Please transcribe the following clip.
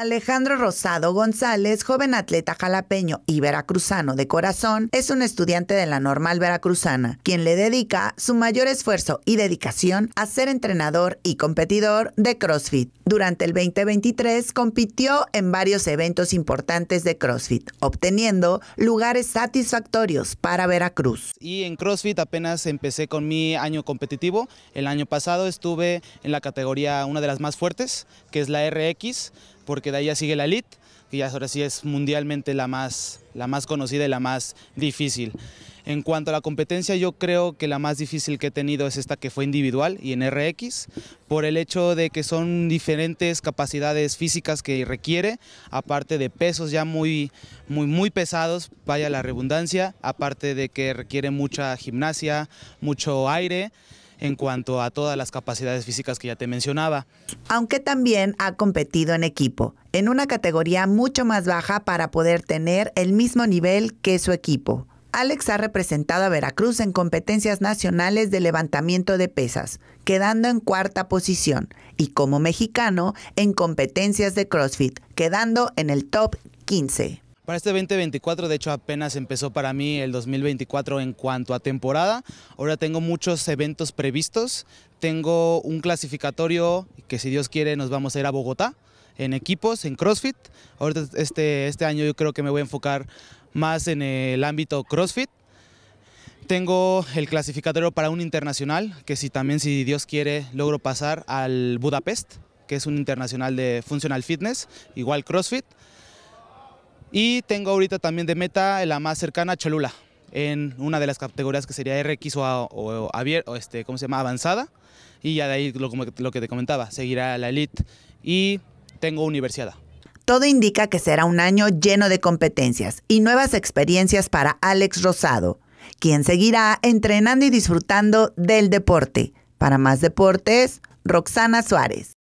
Alejandro Rosado González, joven atleta jalapeño y veracruzano de corazón, es un estudiante de la normal veracruzana, quien le dedica su mayor esfuerzo y dedicación a ser entrenador y competidor de CrossFit. Durante el 2023 compitió en varios eventos importantes de CrossFit, obteniendo lugares satisfactorios para Veracruz. Y en CrossFit apenas empecé con mi año competitivo. El año pasado estuve en la categoría una de las más fuertes, que es la RX porque de ahí ya sigue la Elite, que ya ahora sí es mundialmente la más, la más conocida y la más difícil. En cuanto a la competencia, yo creo que la más difícil que he tenido es esta que fue individual y en RX, por el hecho de que son diferentes capacidades físicas que requiere, aparte de pesos ya muy, muy, muy pesados, vaya la redundancia, aparte de que requiere mucha gimnasia, mucho aire en cuanto a todas las capacidades físicas que ya te mencionaba. Aunque también ha competido en equipo, en una categoría mucho más baja para poder tener el mismo nivel que su equipo. Alex ha representado a Veracruz en competencias nacionales de levantamiento de pesas, quedando en cuarta posición, y como mexicano en competencias de CrossFit, quedando en el top 15. Para este 2024, de hecho apenas empezó para mí el 2024 en cuanto a temporada. Ahora tengo muchos eventos previstos. Tengo un clasificatorio que si Dios quiere nos vamos a ir a Bogotá en equipos, en CrossFit. Ahorita este, este año yo creo que me voy a enfocar más en el ámbito CrossFit. Tengo el clasificatorio para un internacional, que si también, si Dios quiere, logro pasar al Budapest, que es un internacional de Functional Fitness, igual CrossFit. Y tengo ahorita también de meta la más cercana, Cholula, en una de las categorías que sería RX o, a, o, este, ¿cómo se llama? avanzada. Y ya de ahí lo, lo que te comentaba, seguirá la Elite y tengo universidad. Todo indica que será un año lleno de competencias y nuevas experiencias para Alex Rosado, quien seguirá entrenando y disfrutando del deporte. Para más deportes, Roxana Suárez.